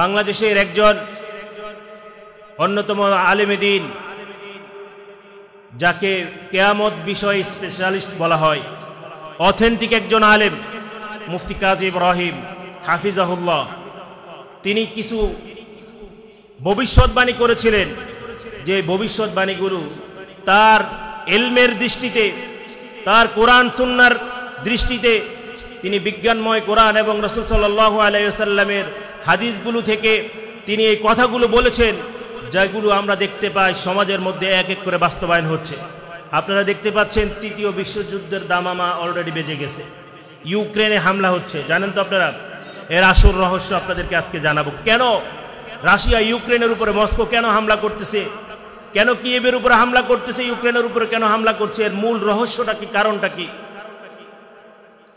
বাংলাদেশের একজন অন্যতম আলেমেদিন যাকে কেয়ামত বিষয়ে স্পেশালিস্ট বলা হয় অথেন্টিক একজন আলেম মুফতি কাজী ইব্রাহিম হাফিজাহুল্লাহ তিনি কিছু ভবিষ্যৎবাণী করেছিলেন যে গুরু তার এলমের দৃষ্টিতে তার কোরআন সুন্নার দৃষ্টিতে তিনি বিজ্ঞানময় কোরআন এবং রসুল সাল্লাহ আলাইসাল্লামের হাদিসগুলো থেকে তিনি এই কথাগুলো বলেছেন যেগুলো আমরা দেখতে পাই সমাজের মধ্যে এক এক করে বাস্তবায়ন হচ্ছে আপনারা দেখতে পাচ্ছেন তৃতীয় বিশ্বযুদ্ধের দামামা অলরেডি বেজে গেছে ইউক্রেনে হামলা হচ্ছে জানেন তো আপনারা এর আসল রহস্য আপনাদেরকে আজকে জানাবো কেন রাশিয়া ইউক্রেনের উপরে মস্কো কেন হামলা করতেছে কেন কিয়েবের উপরে হামলা করতেছে ইউক্রেনের উপরে কেন হামলা করছে এর মূল রহস্যটা কি কারণটা কি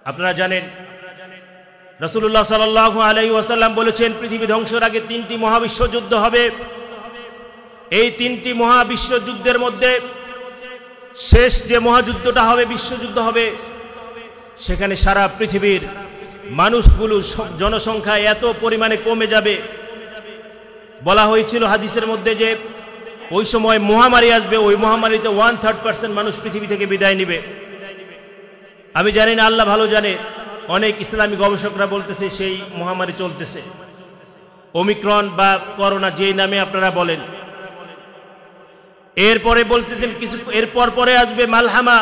আপনারা জানেন রসুল্লাহ সাল আলাই ওয়াসাল্লাম বলেছেন পৃথিবী ধ্বংসের আগে তিনটি মহাবিশ্বযুদ্ধ হবে এই তিনটি মহাবিশ্বযুদ্ধের মধ্যে শেষ যে মহাযুদ্ধটা হবে বিশ্বযুদ্ধ হবে সেখানে সারা পৃথিবীর মানুষগুলো জনসংখ্যা এত পরিমাণে কমে যাবে বলা হয়েছিল হাদিসের মধ্যে যে ওই সময় মহামারী আসবে ওই মহামারীতে ওয়ান থার্ড পার্সেন্ট মানুষ পৃথিবী থেকে বিদায় নিবে আমি জানি না আল্লাহ ভালো জানে অনেক ইসলামী গবেষকরা বলতেছে সেই মহামারী চলতেছে ওমিক্রন বা করোনা যেই নামে আপনারা বলেন এরপরে বলতেছেন কিছু এরপর পরে আসবে মালহামা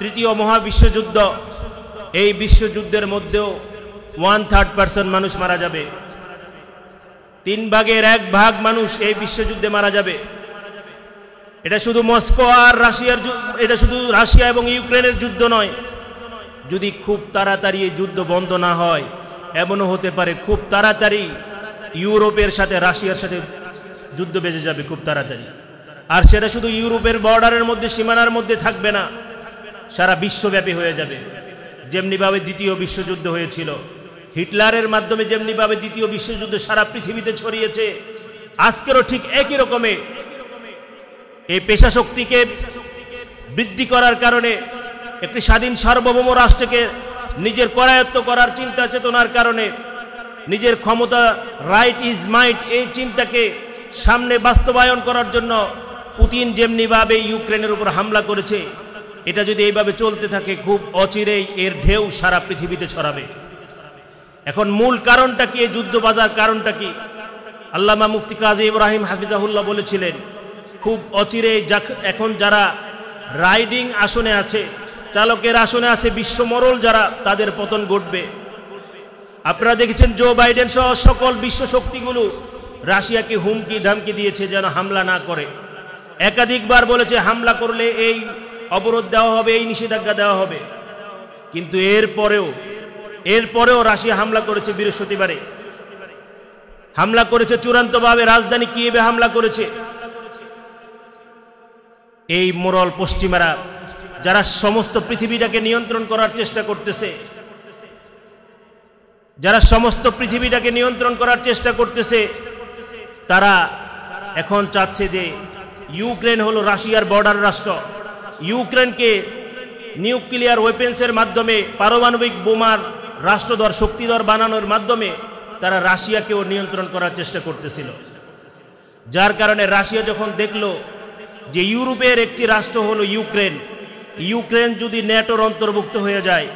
তৃতীয় মহাবিশ্বযুদ্ধ এই বিশ্বযুদ্ধের মধ্যেও ওয়ান থার্ড পার্সেন্ট মানুষ মারা যাবে তিন ভাগের এক ভাগ মানুষ এই বিশ্বযুদ্ধে মারা যাবে এটা শুধু মস্কো আর রাশিয়ার এটা শুধু রাশিয়া এবং ইউক্রেনের যুদ্ধ নয় যদি খুব তাড়াতাড়ি এই যুদ্ধ বন্ধ না হয় এমনও হতে পারে খুব তাড়াতাড়ি ইউরোপের সাথে রাশিয়ার সাথে যুদ্ধ বেজে যাবে খুব তাড়াতাড়ি আর সেটা শুধু ইউরোপের বর্ডারের মধ্যে সীমানার মধ্যে থাকবে না সারা বিশ্বব্যাপী হয়ে যাবে যেমনিভাবে দ্বিতীয় বিশ্বযুদ্ধ হয়েছিল হিটলারের মাধ্যমে যেমনিভাবে দ্বিতীয় বিশ্বযুদ্ধ সারা পৃথিবীতে ছড়িয়েছে আজকেরও ঠিক একই রকমে এই পেশা শক্তিকে বৃদ্ধি করার কারণে একটি স্বাধীন সার্বভৌম রাষ্ট্রকে নিজের করায়ত্ত করার চিন্তা চেতনার কারণে নিজের ক্ষমতা রাইট ইজ মাইট এই চিন্তাকে সামনে বাস্তবায়ন করার জন্য পুতিন যেমনিভাবে ইউক্রেনের উপর হামলা করেছে এটা যদি এইভাবে চলতে থাকে খুব অচিরেই এর ঢেউ সারা পৃথিবীতে ছড়াবে এখন মূল কারণটা কি এই যুদ্ধ বাজার কারণটা কি আল্লামা মুফতি কাজী ইব্রাহিম হাফিজাহুল্লাহ বলেছিলেন খুব অচিরেই এখন যারা রাইডিং আসনে আছে চালকের আসনে আছে মরল যারা তাদের পতন ঘটবে আপনারা দেখেছেন জো বাইডেন সহ সকল বিশ্ব শক্তিগুলো রাশিয়াকে হুমকি ধামকি দিয়েছে যেন হামলা না করে একাধিকবার বলেছে হামলা করলে এই অবরোধ দেওয়া হবে এই নিষেধাজ্ঞা দেওয়া হবে কিন্তু এর পরেও এরপরেও রাশিয়া হামলা করেছে বৃহস্পতিবারে হামলা করেছে চূড়ান্তভাবে রাজধানী কিয়েবে হামলা করেছে এই মোরল পশ্চিমারা যারা সমস্ত পৃথিবীটাকে নিয়ন্ত্রণ করার চেষ্টা করতেছে যারা সমস্ত পৃথিবীটাকে নিয়ন্ত্রণ করার চেষ্টা করতেছে তারা এখন চাচ্ছে যে ইউক্রেন হলো রাশিয়ার বর্ডার রাষ্ট্র ইউক্রেনকে নিউক্লিয়ার ওয়েপেন্সের মাধ্যমে পারমাণবিক বোমার রাষ্ট্রদর শক্তিধর বানানোর মাধ্যমে তারা রাশিয়াকেও নিয়ন্ত্রণ করার চেষ্টা করতেছিল যার কারণে রাশিয়া যখন দেখল যে ইউরোপের একটি রাষ্ট্র হলো ইউক্রেন ইউক্রেন যদি ন্যাটোর অন্তর্ভুক্ত হয়ে যায়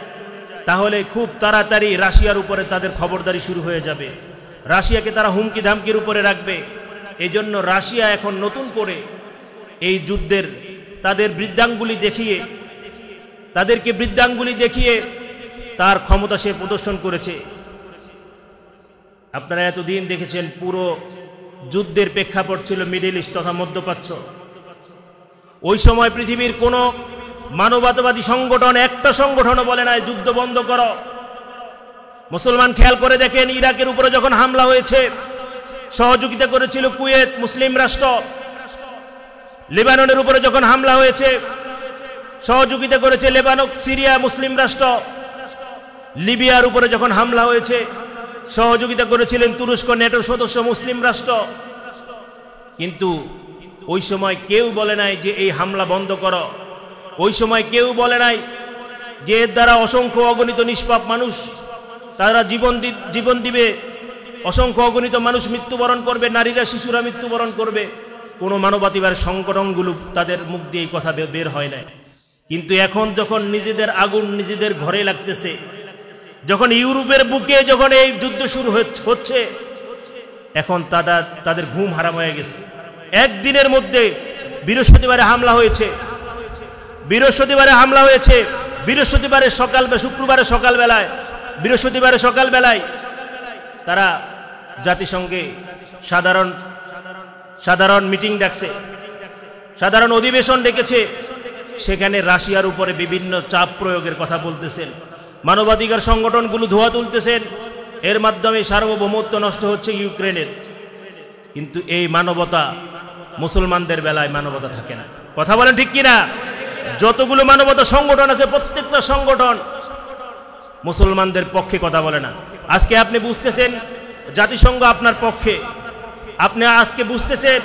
তাহলে খুব তাড়াতাড়ি রাশিয়ার উপরে তাদের খবরদারি শুরু হয়ে যাবে রাশিয়াকে তারা হুমকি ধামকির উপরে রাখবে এই জন্য রাশিয়া এখন নতুন করে এই যুদ্ধের তাদের বৃদ্ধাঙ্গুলি দেখিয়ে তাদেরকে বৃদ্ধাঙ্গুলি দেখিয়ে তার ক্ষমতা সে প্রদর্শন করেছে আপনারা এতদিন দেখেছেন পুরো যুদ্ধের প্রেক্ষাপট ছিল মিডিল ইস্ট তথা মধ্যপ্রাচ্য ওই সময় পৃথিবীর কোনো মানবতাবাদী সংগঠন একটা সংগঠনও বলে নাই যুদ্ধ বন্ধ করো মুসলমান খেয়াল করে দেখেন ইরাকের উপরে যখন হামলা হয়েছে সহযোগিতা করেছিল কুয়েত মুসলিম রাষ্ট্র লেবাননের উপরে যখন হামলা হয়েছে সহযোগিতা করেছে লেবানক সিরিয়া মুসলিম রাষ্ট্র লিবিয়ার উপরে যখন হামলা হয়েছে সহযোগিতা করেছিলেন তুরস্ক নেটোর সদস্য মুসলিম রাষ্ট্র কিন্তু ওই সময় কেউ বলে নাই যে এই হামলা বন্ধ করো ওই সময় কেউ বলে নাই যে এর দ্বারা অসংখ্য অগণিত নিষ্পাপ মানুষ তারা জীবন জীবন দিবে অসংখ্য অগণিত মানুষ মৃত্যুবরণ করবে নারীরা শিশুরা মৃত্যুবরণ করবে কোনো মানবাতিবার সংগঠনগুলো তাদের মুখ দিয়ে এই কথা বের হয় নাই কিন্তু এখন যখন নিজেদের আগুন নিজেদের ঘরে লাগতেছে যখন ইউরোপের বুকে যখন এই যুদ্ধ শুরু হচ্ছে এখন তারা তাদের ঘুম হারাম হয়ে গেছে একদিনের মধ্যে বৃহস্পতিবারে হামলা হয়েছে বৃহস্পতিবারে হামলা হয়েছে বৃহস্পতিবারে সকাল শুক্রবারে সকালবেলায় বৃহস্পতিবারে সকালবেলায় তারা জাতিসংঘে সাধারণ সাধারণ মিটিং ডাকছে সাধারণ অধিবেশন ডেকেছে সেখানে রাশিয়ার উপরে বিভিন্ন চাপ প্রয়োগের কথা বলতেছেন মানবাধিকার সংগঠনগুলো ধোয়া তুলতেছেন এর মাধ্যমে সার্বভৌমত্ব নষ্ট হচ্ছে ইউক্রেনের কিন্তু এই মানবতা মুসলমানদের বেলায় মানবতা থাকে না কথা বলেন ঠিক কিনা যতগুলো মানবতা সংগঠন আছে প্রত্যেকটা সংগঠন মুসলমানদের পক্ষে কথা বলে না আজকে আপনি বুঝতেছেন জাতিসংঘ আপনার পক্ষে আপনি আজকে বুঝতেছেন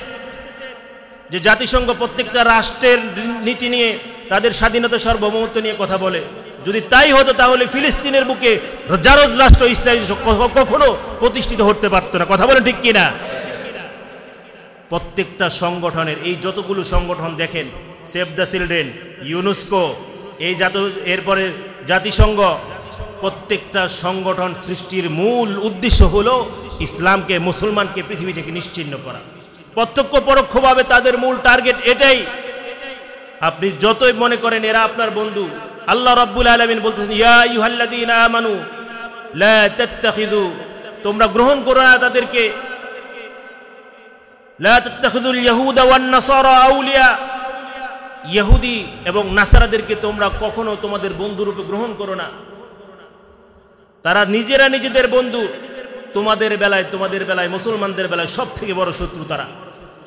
যে জাতিসংঘ প্রত্যেকটা রাষ্ট্রের নীতি নিয়ে তাদের স্বাধীনতা সার্বভৌমত্ব নিয়ে কথা বলে যদি তাই হতো তাহলে ফিলিস্তিনের বুকে জারজ রাষ্ট্র ইসরায়েল কখনো প্রতিষ্ঠিত হতে পারতো না কথা বলে ঠিক কিনা প্রত্যেকটা সংগঠনের এই যতগুলো সংগঠন দেখেন সেভ দ্য চিলড্রেন ইউনেস্কো এই জাত এরপরে জাতিসংঘ প্রত্যেকটা সংগঠন সৃষ্টির মূল উদ্দেশ্য হলো ইসলামকে মুসলমানকে পৃথিবী থেকে নিশ্চিন্ন করা প্রত্যক্ষ পরোক্ষভাবে তাদের মূল টার্গেট এটাই আপনি যতই মনে করেন এরা আপনার বন্ধু আল্লাহ রব্বুল আলমিন বলতেছেন ইয়া তোমরা গ্রহণ করো না তাদেরকে লা তাত্তাখিযুল ইয়াহুদা ওয়ান নাসারা আউলিয়া ইহুদি এবং নাসারাদেরকে তোমরা কখনো তোমাদের বন্ধুরূপে গ্রহণ করো না তারা নিজেরা নিজেদের বন্ধু তোমাদের বেলায় তোমাদের বেলায় মুসলমানদের বেলায় সব থেকে বড় শত্রু তারা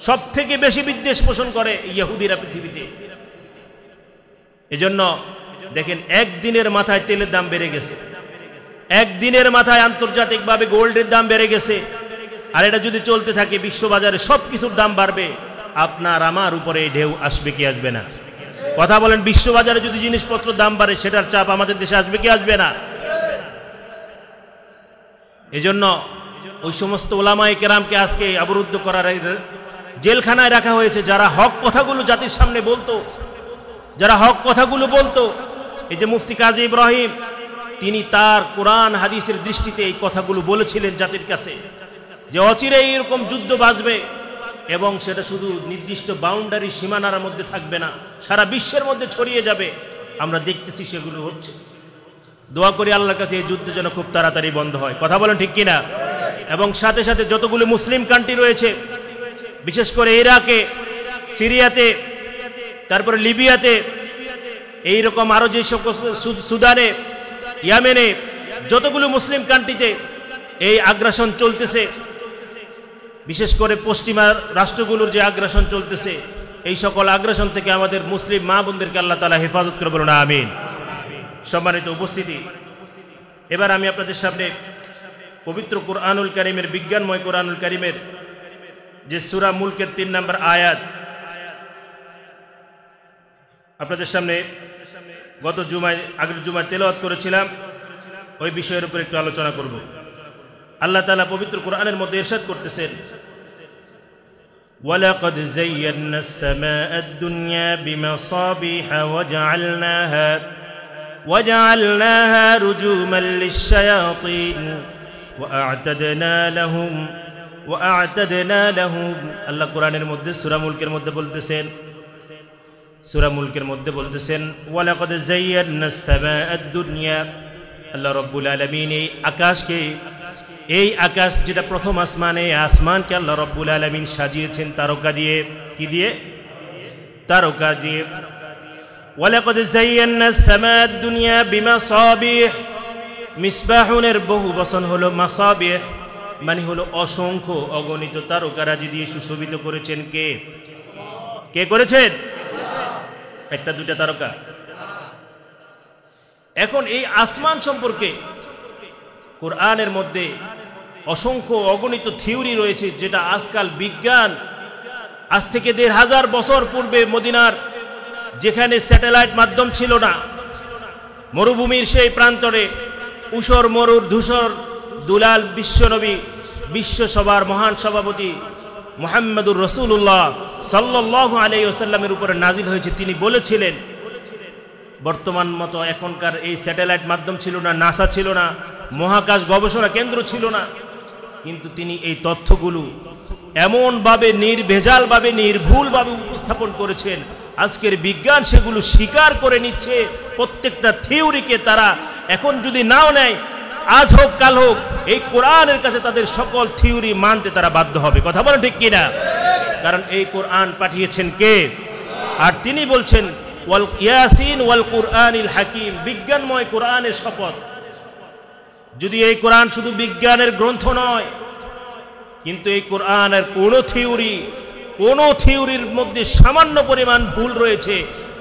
সব থেকে বেশি বিদ্বেষ পোষণ করে ইহুদিরা পৃথিবীতে এজন্য দেখেন একদিনের মাথায় তেলের দাম বেড়ে গেছে একদিনের মাথায় আন্তর্জাতিকভাবে গোল্ডের দাম বেড়ে গেছে আর এটা যদি চলতে থাকে বিশ্ববাজারে সব কিছুর দাম বাড়বে আপনার আমার উপরে এই ঢেউ আসবে কি আসবে না কথা বলেন বিশ্ববাজারে যদি জিনিসপত্র দাম বাড়ে সেটার চাপ আমাদের দেশে আসবে কি আসবে না এজন্য ওই সমস্ত ওলামাই কেরামকে আজকে অবরুদ্ধ করার জেলখানায় রাখা হয়েছে যারা হক কথাগুলো জাতির সামনে বলতো যারা হক কথাগুলো বলতো এই যে মুফতি কাজী ইব্রাহিম তিনি তার কোরআন হাদিসের দৃষ্টিতে এই কথাগুলো বলেছিলেন জাতির কাছে যে অচিরে এরকম যুদ্ধ বাজবে এবং সেটা শুধু নির্দিষ্ট বাউন্ডারি সীমানার মধ্যে থাকবে না সারা বিশ্বের মধ্যে ছড়িয়ে যাবে আমরা দেখতেছি সেগুলো হচ্ছে দোয়া করি আল্লাহর কাছে এই যুদ্ধ যেন খুব তাড়াতাড়ি বন্ধ হয় কথা বলেন ঠিক কিনা এবং সাথে সাথে যতগুলো মুসলিম কান্ট্রি রয়েছে বিশেষ করে ইরাকে সিরিয়াতে তারপরে লিবিয়াতে এই রকম আরও যে সকল সুদানে ইয়ামেনে যতগুলো মুসলিম কান্ট্রিতে এই আগ্রাসন চলতেছে বিশেষ করে পশ্চিমা রাষ্ট্রগুলোর যে আগ্রাসন চলতেছে এই সকল আগ্রাসন থেকে আমাদের মুসলিম মা বোনদেরকে আল্লাহ তালা হেফাজত করে না আমিন সম্মানিত উপস্থিতি এবার আমি আপনাদের সামনে পবিত্র কোরআনুল করিমের বিজ্ঞানময় কোরআনুল করিমের যে সুরা মুলকের তিন নম্বর আয়াত আপনাদের সামনে গত জুমায় আগের জুমায় তেলওয়াত করেছিলাম ওই বিষয়ের উপর একটু আলোচনা করবো আল্লাহ তালা পবিত্র কোরআনের মধ্যে এরশাদ করতেছেন ولقد زينا السماء الدنيا بمصابيح وجعلناها وجعلناها رجوما للشياطين وأعتدنا لهم وأعتدنا لهم الله قرآن المدد سورة ملك المدد بلدسين সুরা মুলকের মধ্যে বলতেছেন ولقد زينا السماء الدنيا الله رب العالمين আলামিন আকাশকে এই আকাশ যেটা প্রথম আসমান এই আসমানকে আল্লাহ রব্বুল আলমিন সাজিয়েছেন তারকা দিয়ে কি দিয়ে তারকা দিয়ে ولقد زينا السماء الدنيا بمصابيح মিসবাহনের বহু বচন হলো মাসাবিহ মানে হলো অসংখ্য অগণিত তারকারাজি দিয়ে সুশোভিত করেছেন কে কে করেছেন একটা দুটা তারকা এখন এই আসমান সম্পর্কে কোরআনের মধ্যে অসংখ্য অগণিত থিওরি রয়েছে যেটা আজকাল বিজ্ঞান আজ থেকে দেড় হাজার বছর পূর্বে মদিনার যেখানে স্যাটেলাইট মাধ্যম ছিল না মরুভূমির সেই প্রান্তরে উষর মরুর ধূসর দুলাল বিশ্বনবী বিশ্বসভার মহান সভাপতি মোহাম্মদুর রসুল্লাহ সাল্লাহ আলী ওসাল্লামের উপরে নাজিল হয়েছে তিনি বলেছিলেন বর্তমান মতো এখনকার এই স্যাটেলাইট মাধ্যম ছিল না নাসা ছিল না মহাকাশ গবেষণা কেন্দ্র ছিল না কিন্তু তিনি এই তথ্যগুলো এমনভাবে নির্ভেজালভাবে নির্ভুলভাবে উপস্থাপন করেছেন আজকের বিজ্ঞান সেগুলো স্বীকার করে নিচ্ছে প্রত্যেকটা থিওরিকে তারা এখন যদি নাও নেয় আজ হোক কাল হোক এই কোরআনের কাছে তাদের সকল থিওরি মানতে তারা বাধ্য হবে কথা বলেন ঠিক কিনা কারণ এই কোরআন পাঠিয়েছেন কে আর তিনি বলছেন ওয়াল ইয়াসিন ওয়াল কোরআনিল হাকিম বিজ্ঞানময় কোরআনের শপথ যদি এই কোরআন শুধু বিজ্ঞানের গ্রন্থ নয় কিন্তু এই কোরআনের কোন থিওরি কোন থিওরির মধ্যে সামান্য পরিমাণ ভুল রয়েছে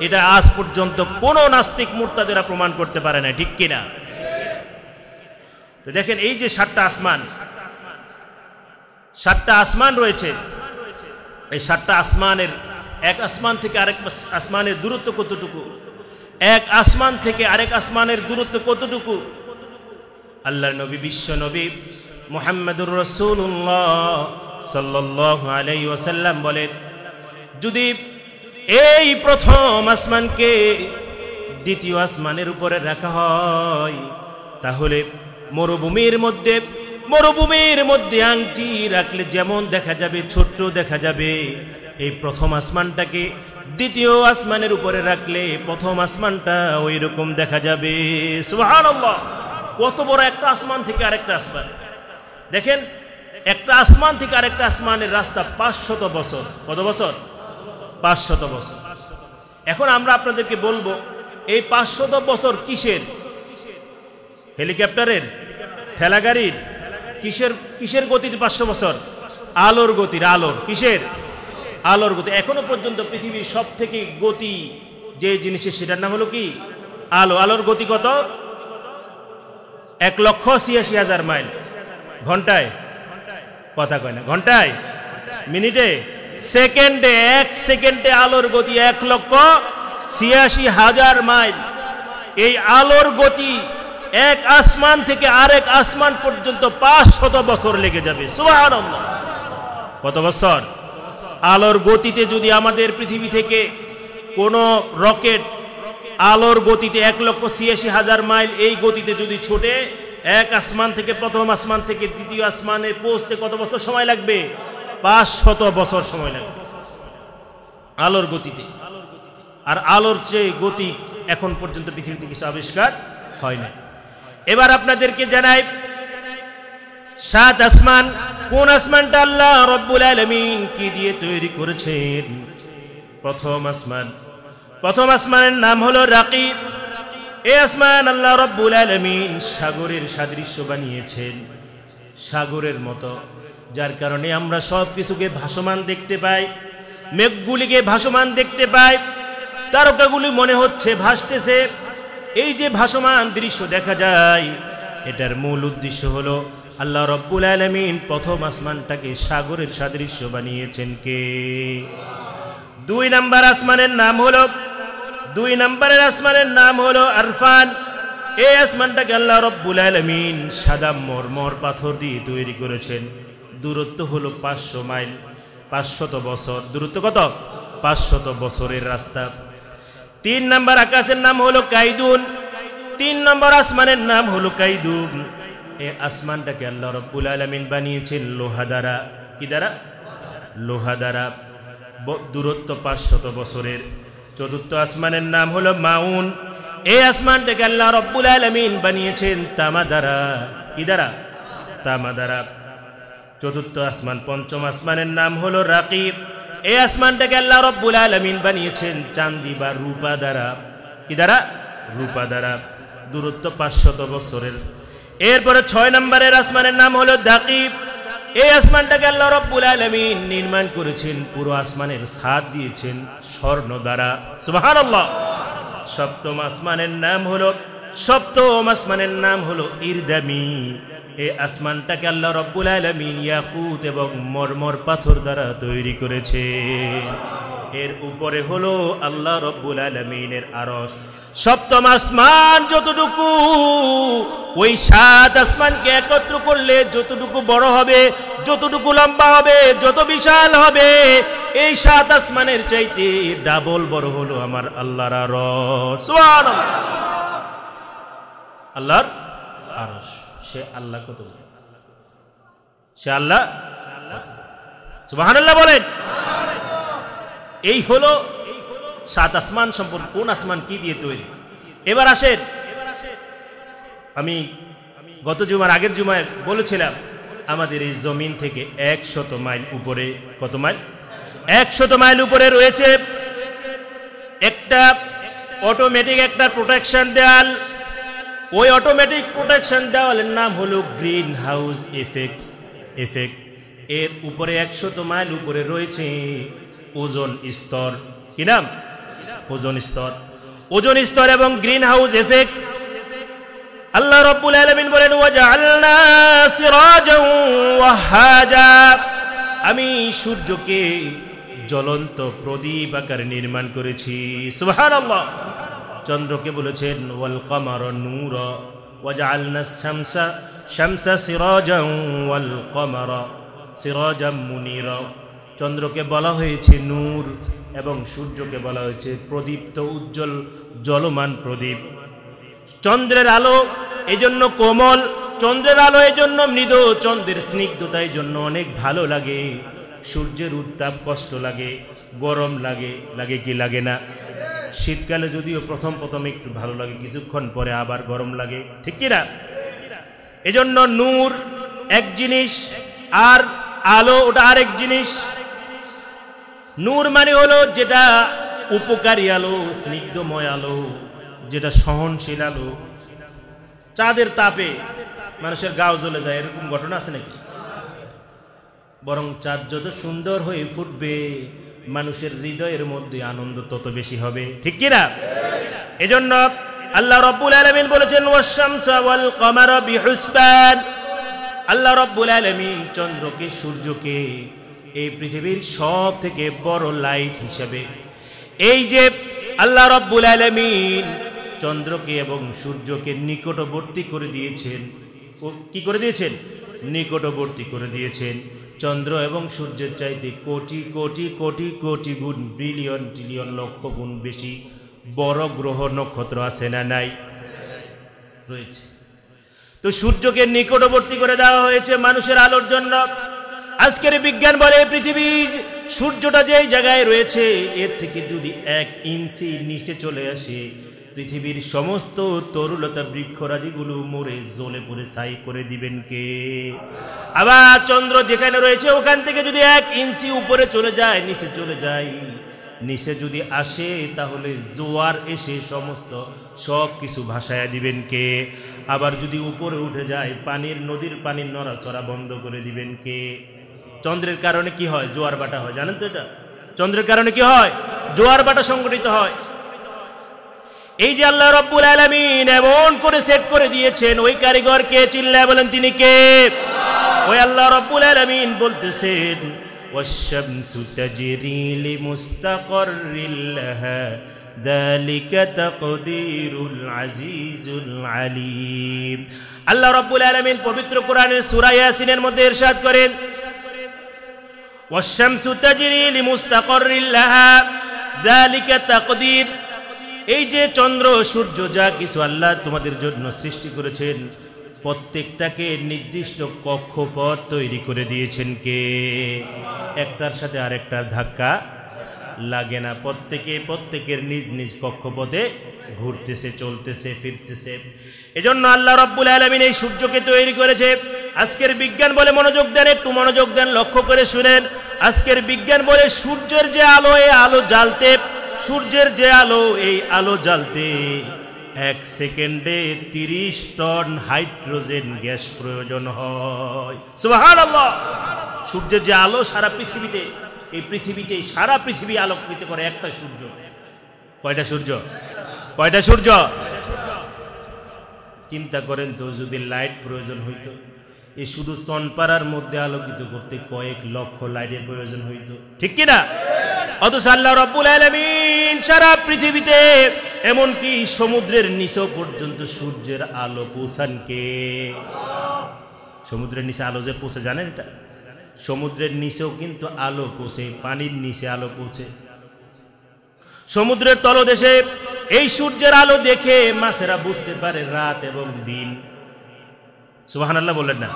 এটা আজ পর্যন্ত কোনো নাস্তিক মূর্তাদেরা প্রমাণ করতে পারে না ঠিক কিনা তো দেখেন এই যে সাতটা আসমান সাতটা আসমান রয়েছে এই সাতটা আসমানের এক আসমান থেকে আরেক আসমানের দূরত্ব কতটুকু এক আসমান থেকে আরেক আসমানের দূরত্ব কতটুকু আল্লাহ নবী বিশ্ব নবী মোহাম্মদুর রসুল্লাহ সাল্লাহ আলাই ওসাল্লাম বলেন যদি এই প্রথম আসমানকে দ্বিতীয় আসমানের উপরে রাখা হয় তাহলে মরুভূমির মধ্যে মরুভূমির মধ্যে আংটি রাখলে যেমন দেখা যাবে ছোট্ট দেখা যাবে এই প্রথম আসমানটাকে দ্বিতীয় আসমানের উপরে রাখলে প্রথম আসমানটা ওই রকম দেখা যাবে সুহান কত বড় একটা আসমান থেকে আরেকটা আসমান দেখেন একটা আসমান থেকে আরেকটা আসমানের রাস্তা পাঁচশত বছর কত বছর পাঁচশত বছর এখন আমরা আপনাদেরকে বলবো এই পাঁচশত বছর কিসের হেলিকপ্টারের ঠেলাগাড়ির কিসের কিসের গতির পাঁচশো বছর আলোর গতির আলোর কিসের আলোর গতি এখনো পর্যন্ত পৃথিবীর সব থেকে গতি যে জিনিসের সেটার নাম হলো কি আলো আলোর গতি কত এক লক্ষ ছিয়াশি হাজার মাইল ঘন্টায় কথা কয় না ঘন্টায় মিনিটে সেকেন্ডে এক সেকেন্ডে আলোর গতি এক লক্ষ ছিয়াশি হাজার মাইল এই আলোর গতি এক আসমান থেকে আরেক আসমান পর্যন্ত পাঁচ শত বছর লেগে যাবে কত বছর আলোর গতিতে যদি আমাদের পৃথিবী থেকে কোনো রকেট আলোর গতিতে এক লক্ষ ছিয়াশি হাজার মাইল এই গতিতে যদি ছোটে এক আসমান থেকে প্রথম আসমান থেকে দ্বিতীয় আসমানে পৌঁছতে কত বছর সময় লাগবে পাঁচ শত বছর সময় লাগবে আলোর গতিতে আর আলোর চেয়ে গতি এখন পর্যন্ত পৃথিবীতে কিছু আবিষ্কার হয় না এবার আপনাদেরকে জানাই সাত আসমান কোন আসমানটা আল্লাহ রব্বুল আলমিন কি দিয়ে তৈরি করেছেন প্রথম আসমান প্রথম আসমানের নাম হলো রাকিব এ আসমান আল্লাহ রব্বুল আলমিন সাগরের সাদৃশ্য বানিয়েছেন সাগরের মতো যার কারণে আমরা সব কিছুকে ভাসমান দেখতে পাই মেঘগুলিকে ভাসমান দেখতে পাই তারকাগুলি মনে হচ্ছে ভাসতেছে এই যে ভাসমান দৃশ্য দেখা যায় এটার মূল উদ্দেশ্য হলো আল্লাহ রব্বুল আলমিন প্রথম আসমানটাকে সাগরের সাদৃশ্য বানিয়েছেন কে দুই নাম্বার আসমানের নাম হলো দুই নম্বরের আসমানের নাম হলো আরফান এই আসমানটাকে আল্লাহ রব্বুল আলমিন সাদা মরমর পাথর দিয়ে তৈরি করেছেন দূরত্ব হলো পাঁচশো মাইল পাঁচশত বছর দূরত্ব কত পাঁচশত বছরের রাস্তা তিন নম্বর আকাশের নাম হলো কাইদুন তিন নম্বর আসমানের নাম হলো কাইদুন এ আসমানটাকে আল্লাহ রব্বুল আলমিন বানিয়েছেন লোহা দ্বারা কি দ্বারা লোহা দ্বারা দূরত্ব পাঁচশত বছরের চতুর্থ আসমানের নাম হলো মাউন এই আসমানটাকে আল্লাহ রব্বুল আলমিন বানিয়েছেন তামা কি দ্বারা তামাদারা চতুর্থ আসমান পঞ্চম আসমানের নাম হলো রাকিব এই আসমানটাকে আল্লাহ রব্বুল আলমিন বানিয়েছেন চান্দি বা রূপা দ্বারা কি দ্বারা রূপা দ্বারা দূরত্ব পাঁচশত বছরের এরপরে ছয় নম্বরের আসমানের নাম হলো দাকিব এই আসমানটাকে আল্লাহ রব্বুল আলমিন নির্মাণ করেছেন পুরো আসমানের সাথ দিয়েছেন স্বর্ণ দ্বারা সুবাহান সপ্তম আসমানের নাম হলো সপ্তম আসমানের নাম হলো ইরদামি এ আসমানটাকে আল্লাহ রব্বুল আলমিন ইয়াকুত এবং মর্মর পাথর দ্বারা তৈরি করেছে এর উপরে হলো আল্লাহ রব্বুল আলমিনের আরস সপ্তম আসমান যতটুকু ওই সাত আসমানকে একত্র করলে যতটুকু বড় হবে যতটুকু লম্বা হবে যত বিশাল হবে এই সাত আসমানের চাইতে ডাবল বড় হলো আমার আল্লাহর আরস আল্লাহর আরস সে আল্লাহ কত সে আল্লাহ সুবাহ বলেন এই হলো সাত আসমান সম্পর্কে কোন আসমান কি দিয়ে তৈরি এবার আসেন আমি গত জুমার আগের জুমায় বলেছিলাম আমাদের এই জমিন থেকে একশত মাইল উপরে কত মাইল একশত মাইল উপরে রয়েছে একটা অটোমেটিক একটা প্রোটেকশন দেয়াল ওই অটোমেটিক প্রোটেকশন দেওয়ালের নাম হলো গ্রিন হাউস এফেক্ট এফেক্ট এর উপরে একশত মাইল উপরে রয়েছে ওজন স্তর কি নাম ওজন স্তর ওজন স্তর এবং গ্রিন হাউস এফেক্ট আল্লাহ রব্বুল আলমিন বলেন আমি সূর্যকে জ্বলন্ত প্রদীপ আকার নির্মাণ করেছি সুহান আল্লাহ চন্দ্রকে বলেছেন ওয়াল কমার নূর ওয়াজালনা শামসা শামসা সিরাজাম ওয়াল কমার সিরাজাম মুনির চন্দ্রকে বলা হয়েছে নূর এবং সূর্যকে বলা হয়েছে প্রদীপ্ত উজ্জ্বল জলমান প্রদীপ চন্দ্রের আলো এজন্য কোমল চন্দ্রের আলো এজন্য মৃদু চন্দ্রের স্নিগ্ধতার জন্য অনেক ভালো লাগে সূর্যের উত্তাপ কষ্ট লাগে গরম লাগে লাগে কি লাগে না শীতকালে যদিও প্রথম প্রথম একটু ভালো লাগে কিছুক্ষণ পরে আবার গরম লাগে ঠিক কিনা এজন্য নূর এক জিনিস আর আলো ওটা আরেক জিনিস নূর মানে হলো যেটা উপকারী আলো স্নিগ্ধময় আলো যেটা সহনশীল আলো চাঁদের তাপে মানুষের গাও জ্বলে যায় এরকম ঘটনা আছে নাকি বরং চাঁদ যত সুন্দর হয়ে ফুটবে মানুষের হৃদয়ের মধ্যে আনন্দ তত বেশি হবে ঠিক কিনা এজন্য আল্লাহ রব্বুল আলমিন বলেছেন কমার আল্লাহ রব্বুল আলমী চন্দ্রকে সূর্যকে এই পৃথিবীর সব থেকে বড় লাইট হিসাবে এই যে আল্লাহ রব্বুল আলমিন চন্দ্রকে এবং সূর্যকে নিকটবর্তী করে দিয়েছেন কি করে দিয়েছেন নিকটবর্তী করে দিয়েছেন চন্দ্র এবং সূর্যের চাইতে কোটি কোটি কোটি কোটি গুণ বিলিয়ন ট্রিলিয়ন লক্ষ গুণ বেশি বড় গ্রহ নক্ষত্র আছে না নাই রয়েছে তো সূর্যকে নিকটবর্তী করে দেওয়া হয়েছে মানুষের আলোর জন্য আজকের বিজ্ঞান বলে পৃথিবী সূর্যটা যে জায়গায় রয়েছে এর থেকে যদি এক ইঞ্চি নিচে চলে আসে পৃথিবীর সমস্ত তরুলতা বৃক্ষরাজিগুলো মরে জ্বলে পড়ে ছাই করে দিবেন কে আবার চন্দ্র যেখানে রয়েছে ওখান থেকে যদি এক ইঞ্চি উপরে চলে যায় নিচে চলে যায় নিচে যদি আসে তাহলে জোয়ার এসে সমস্ত সব কিছু ভাসায় দিবেন কে আবার যদি উপরে উঠে যায় পানির নদীর পানির নড়াচড়া বন্ধ করে দিবেন কে চন্দ্রের কারণে কি হয় জোয়ার বাটা হয় জানেন তো এটা চন্দ্রের কারণে কি হয় জোয়ার বাটা সংগঠিত হয় এই যে আল্লাহ রব্বুল আলামিন এমন করে সেট করে দিয়েছেন ওই কারিগর কে চিল্লা বলেন তিনি কে ওই আল্লাহ রব্বুল আলামিন বলতেছেন والشمس تجري لمستقر لها ذلك تقدير العزيز العليم আল্লাহ রব্বুল আলমিন পবিত্র কোরআনের সূরা ইয়াসিনের মধ্যে ارشاد করেন والشمس تجري لمستقر لها ذلك تقدير এই যে চন্দ্র সূর্য যা কিছু আল্লাহ তোমাদের জন্য সৃষ্টি করেছেন প্রত্যেকটাকে নির্দিষ্ট কক্ষপথ তৈরি করে দিয়েছেন কে একটার সাথে আরেকটার ধাক্কা লাগে না প্রত্যেকে প্রত্যেকের নিজ নিজ কক্ষপথে ঘুরতেছে চলতেছে ফিরতেছে এজন্য আল্লাহ রব্বুল আলমিন এই সূর্যকে তৈরি করেছে আজকের বিজ্ঞান বলে মনোযোগ দেন একটু মনোযোগ দেন লক্ষ্য করে শুনেন আজকের বিজ্ঞান বলে সূর্যের যে আলো এ আলো জ্বালতে সূর্যের যে আলো এই আলো জ্বালতে এক সেকেন্ডে তিরিশ টন হাইড্রোজেন গ্যাস প্রয়োজন হয় সূর্যের যে আলো সারা পৃথিবীতে এই পৃথিবীতে সারা পৃথিবী আলোকিত করে একটা সূর্য কয়টা সূর্য কয়টা সূর্য চিন্তা করেন তো যদি লাইট প্রয়োজন হইতো এই শুধু চনপাড়ার মধ্যে আলোকিত করতে কয়েক লক্ষ লাইটের প্রয়োজন হইত ঠিক কিনা অথচ আল্লাহ রব্বুল আলমিন সারা পৃথিবীতে এমনকি সমুদ্রের নিচে পর্যন্ত সূর্যের আলো পৌঁছানকে সমুদ্রের নিচে আলো যে পৌঁছে জানেন এটা সমুদ্রের নিচেও কিন্তু আলো পৌঁছে পানির নিচে আলো পৌঁছে সমুদ্রের তলদেশে এই সূর্যের আলো দেখে মাছেরা বুঝতে পারে রাত এবং দিন সুবাহান আল্লাহ বললেন না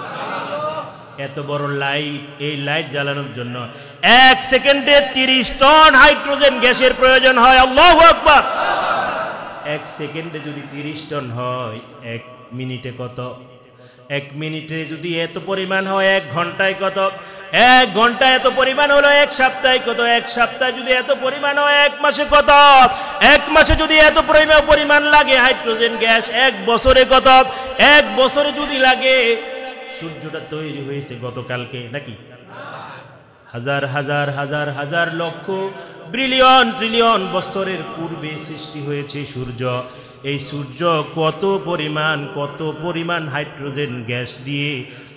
এত বড় লাইট এই লাইট জ্বালানোর জন্য এক সেকেন্ডে তিরিশ টন হাইড্রোজেন গ্যাসের প্রয়োজন হয় আল্লাহ আকবার এক সেকেন্ডে যদি তিরিশ টন হয় এক মিনিটে কত এক মিনিটে যদি এত পরিমাণ হয় এক ঘন্টায় কত এক ঘন্টা এত পরিমাণ হলো এক সপ্তাহে কত এক সপ্তাহে যদি এত পরিমাণ হয় এক মাসে কত এক মাসে যদি এত পরিমাণ পরিমাণ লাগে হাইড্রোজেন গ্যাস এক বছরে কত এক বছরে যদি লাগে সূর্যটা তৈরি হয়েছে গতকালকে নাকি হাজার হাজার হাজার হাজার লক্ষ ব্রিলিয়ন ট্রিলিয়ন বছরের পূর্বে সৃষ্টি হয়েছে সূর্য এই সূর্য কত পরিমাণ কত পরিমাণ হাইড্রোজেন গ্যাস দিয়ে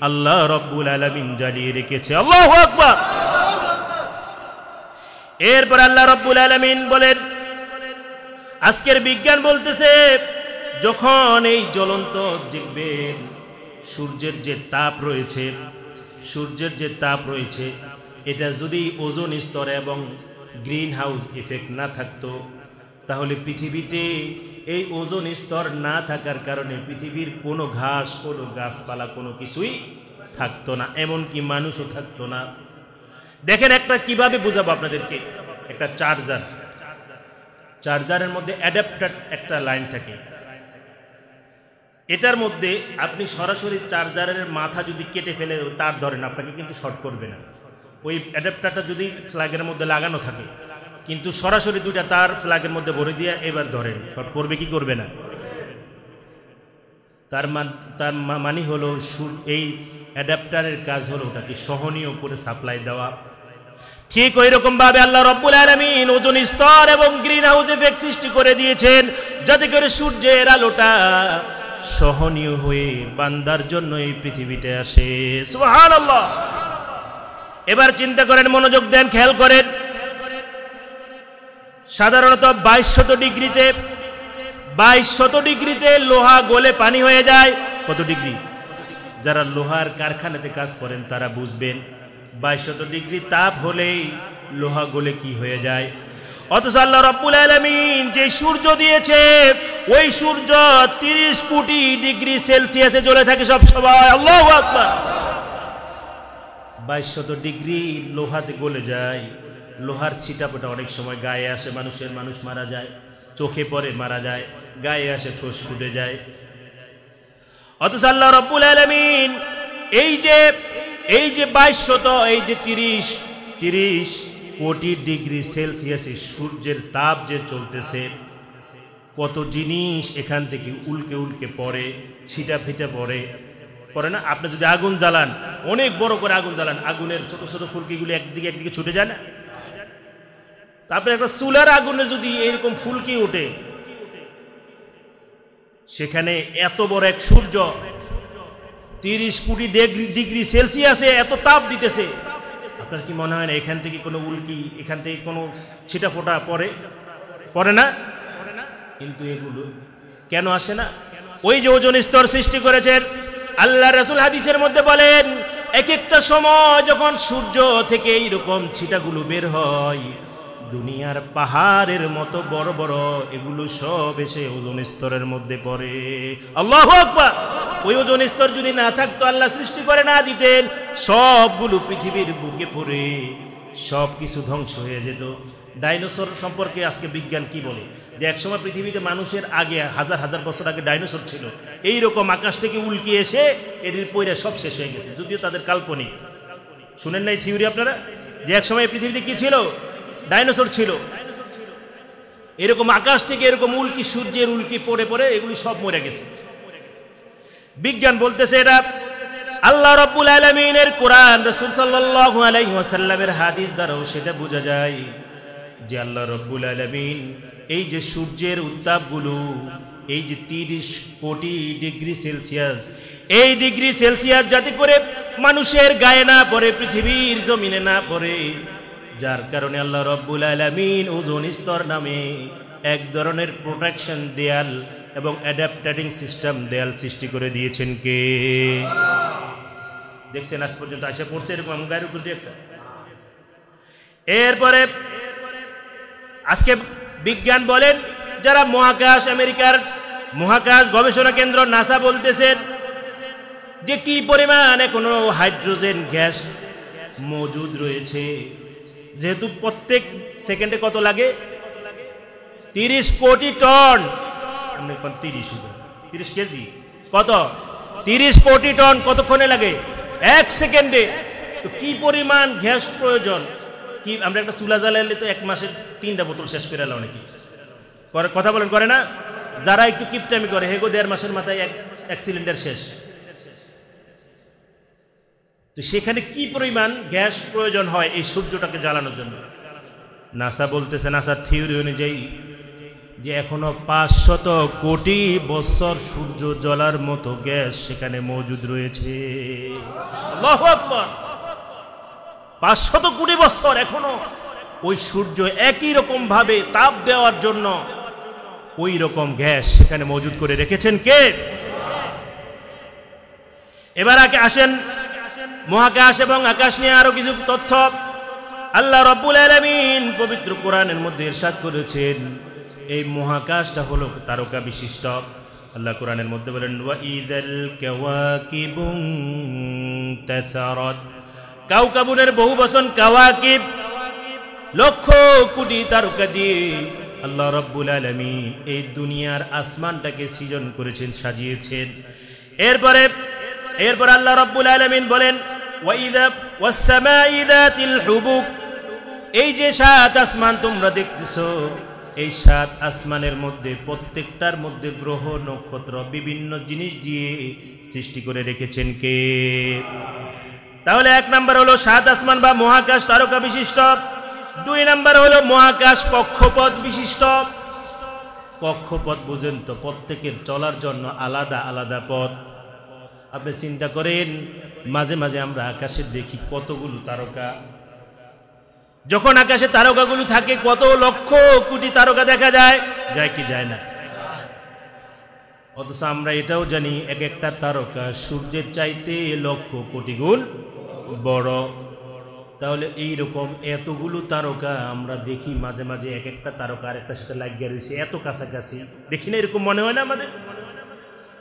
আল্লাহ রব্বুল আলমিন জ্বালিয়ে রেখেছে আল্লাহ আকবর এরপর আল্লাহ রব্বুল আলমিন বলেন আজকের বিজ্ঞান বলতেছে যখন এই জ্বলন্ত দেখবেন সূর্যের যে তাপ রয়েছে সূর্যের যে তাপ রয়েছে এটা যদি ওজন স্তর এবং গ্রিন হাউস ইফেক্ট না থাকতো তাহলে পৃথিবীতে এই ওজন স্তর না থাকার কারণে পৃথিবীর কোনো ঘাস কোনো গাছপালা কোনো কিছুই থাকতো না এমনকি মানুষও থাকতো না দেখেন একটা কিভাবে বোঝাবো আপনাদেরকে একটা চার্জার চার্জারের মধ্যে অ্যাডাপ্টার একটা লাইন থাকে এটার মধ্যে আপনি সরাসরি চার্জারের মাথা যদি কেটে ফেলে তার ধরেন আপনাকে কিন্তু শর্ট করবে না ওই অ্যাডাপ্টারটা যদি ফ্ল্যাগের মধ্যে লাগানো থাকে কিন্তু সরাসরি দুইটা তার ফ্লাগের মধ্যে ভরে দিয়ে এবার ধরেন শর্ট করবে কি করবে না তার তার মানি হলো এই অ্যাডাপ্টারের কাজ হলো ওটাকে সহনীয় করে সাপ্লাই দেওয়া ঠিক ওই রকমভাবে আল্লাহ রব্বুল আরামিন ওজন স্তর এবং গ্রিন হাউস এফেক্ট সৃষ্টি করে দিয়েছেন যাতে করে সূর্যের আলোটা সহনীয় হয়ে বান্দার জন্য এই পৃথিবীতে আসে সুহান এবার চিন্তা করেন মনোযোগ দেন খেয়াল করেন সাধারণত বাইশ শত ডিগ্রিতে বাইশ শত ডিগ্রিতে লোহা গলে পানি হয়ে যায় কত ডিগ্রি যারা লোহার কারখানাতে কাজ করেন তারা বুঝবেন বাইশ বাইশশত ডিগ্রি তাপ হলেই লোহা গলে কি হয়ে যায় অথচ আল্লাহ রব্বুল আলমিন যে সূর্য দিয়েছে ওই সূর্য তিরিশ কোটি ডিগ্রি সেলসিয়াসে জ্বলে থাকে সব সবাই আল্লাহ আকবার বাইশশত ডিগ্রি লোহাতে গলে যায় লোহার ছিটাপোটা অনেক সময় গায়ে আসে মানুষের মানুষ মারা যায় চোখে পরে মারা যায় গায়ে আসে ঠোস ফুটে যায় অথচ আল্লাহ রব্বুল আলমিন এই যে এই যে বাইশ শত এই যে তিরিশ তিরিশ কোটি ডিগ্রি সেলসিয়াসে সূর্যের তাপ যে চলতেছে কত জিনিস এখান থেকে উল্কে উল্কে পড়ে ছিটা ফিটা পড়ে পরে না আপনি যদি আগুন জ্বালান অনেক বড় করে আগুন জ্বালান আগুনের ছোট ছোট ফুলকিগুলি একদিকে একদিকে ছুটে যায় না তারপরে একটা চুলার আগুনে যদি এরকম ফুলকি ওঠে সেখানে এত বড় এক সূর্য তিরিশ কোটি ডিগ্রি সেলসিয়াসে এত তাপ দিতেছে আপনার কি মনে হয় না এখান থেকে কোনো উল্কি এখান থেকে কোনো ছিটা ফোটা পরে পরে না কিন্তু এগুলো কেন আসে না ওই যে ওজন স্তর সৃষ্টি করেছেন আল্লাহ রাসুল হাদিসের মধ্যে বলেন এক একটা সময় যখন সূর্য থেকে এইরকম ছিটাগুলো বের হয় দুনিয়ার পাহাড়ের মতো বড় বড় এগুলো সব এসে ওজন স্তরের মধ্যে পড়ে আল্লাহ ওই ওজন স্তর যদি না থাকতো আল্লাহ সৃষ্টি করে না দিতেন সবগুলো পৃথিবীর বুকে পড়ে সব কিছু ধ্বংস হয়ে যেত ডাইনোসর সম্পর্কে আজকে বিজ্ঞান কি বলে যে একসময় পৃথিবীতে মানুষের আগে হাজার হাজার বছর আগে ডাইনোসর ছিল এই রকম আকাশ থেকে উল্কি এসে এদের পৈরা সব শেষ হয়ে গেছে যদিও তাদের কাল্পনিক শুনেন না এই থিওরি আপনারা যে একসময় পৃথিবীতে কি ছিল ডাইনোসর ছিল এরকম আকাশ থেকে এরকম উল্কি সূর্যের উল্কি পড়ে পড়ে এগুলি সব মরে গেছে বিজ্ঞান বলতেছে এটা আল্লাহ রব্বুল আলমিনের কোরআন রসুল হাদিস দ্বারাও সেটা বোঝা যায় যে আল্লাহ রব্বুল আলমিন এই যে সূর্যের উত্তাপগুলো এই যে তিরিশ কোটি ডিগ্রি সেলসিয়াস এই ডিগ্রি সেলসিয়াস যাতে করে মানুষের গায়ে না পড়ে পৃথিবীর জমিনে না পড়ে যার কারণে আল্লাহ রব্বুল আলমিন ওজন স্তর নামে এক ধরনের প্রোটেকশন দেয়াল এবং অ্যাডাপ্টারিং সিস্টেম দেয়াল সৃষ্টি করে দিয়েছেন কে দেখছেন আজ পর্যন্ত আসে পড়ছে এরকম গায়ের উপর একটা এরপরে আজকে বিজ্ঞান বলেন যারা মহাকাশ আমেরিকার মহাকাশ গবেষণা কেন্দ্র নাসা বলতেছেন যে কি পরিমাণ কোনো হাইড্রোজেন গ্যাস মজুদ রয়েছে যেহেতু প্রত্যেক সেকেন্ডে কত লাগে তিরিশ কোটি টন তিরিশ তিরিশ কেজি কত তিরিশ কোটি টন কতক্ষণে লাগে এক সেকেন্ডে তো কি পরিমাণ গ্যাস প্রয়োজন কি আমরা একটা চুলা জ্বালাইলে তো এক মাসের তিনটা বোতল শেষ করে এলাম নাকি কথা বলেন করে না যারা একটু কিপটামি করে হেগো দেড় মাসের মাথায় এক এক সিলিন্ডার শেষ তো সেখানে কি পরিমাণ গ্যাস প্রয়োজন হয় এই সূর্যটাকে জ্বালানোর জন্য নাসা বলতেছে নাসার থিওরি অনুযায়ী যে এখনও পাঁচশত কোটি বৎসর সূর্য জ্বলার মতো গ্যাস সেখানে মজুদ রয়েছে পাঁচশত কোটি বৎসর এখনো ওই সূর্য একই রকমভাবে তাপ দেওয়ার জন্য ওই রকম গ্যাস সেখানে মজুদ করে রেখেছেন কে এবার আগে আসেন মহাকাশ এবং আকাশ নিয়ে আরো কিছু তথ্য আল্লাহ রব্বুল আলমিন পবিত্র কোরআনের মধ্যে ইরশাদ করেছেন এই মহাকাশটা হলো তারকা বিশিষ্ট আল্লাহ কোরআনের মধ্যে বলেন ওয়াঈদাল কাওয়াকিবুন তাসারাত কাউকাবুনের বহু বচন কাওয়াকিব লক্ষ কোটি তারকা দিয়ে আল্লাহ রব্বুল আলমিন এই দুনিয়ার আসমানটাকে সৃজন করেছেন সাজিয়েছেন এরপরে এরপর আল্লাহ রব্বুল আলমিন বলেন এই যে সাত আসমান তোমরা দেখতেছ এই সাত আসমানের মধ্যে প্রত্যেকটার মধ্যে গ্রহ নক্ষত্র বিভিন্ন জিনিস দিয়ে সৃষ্টি করে রেখেছেন কে তাহলে এক নাম্বার হলো সাত আসমান বা মহাকাশ তারকা বিশিষ্ট দুই নাম্বার হলো মহাকাশ কক্ষপথ বিশিষ্ট কক্ষপথ পর্যন্ত প্রত্যেকের চলার জন্য আলাদা আলাদা পথ আপনি চিন্তা করেন মাঝে মাঝে আমরা আকাশে দেখি কতগুলো তারকা যখন আকাশে তারকাগুলো থাকে কত লক্ষ কোটি তারকা দেখা যায় যায় কি যায় না অথচ আমরা এটাও জানি এক একটা তারকা সূর্যের চাইতে লক্ষ কোটি গুণ বড় তাহলে এই রকম এতগুলো তারকা আমরা দেখি মাঝে মাঝে এক একটা তারকা আর একটা সাথে লাগিয়ে রয়েছে এত কাছাকাছি দেখি না এরকম মনে হয় না আমাদের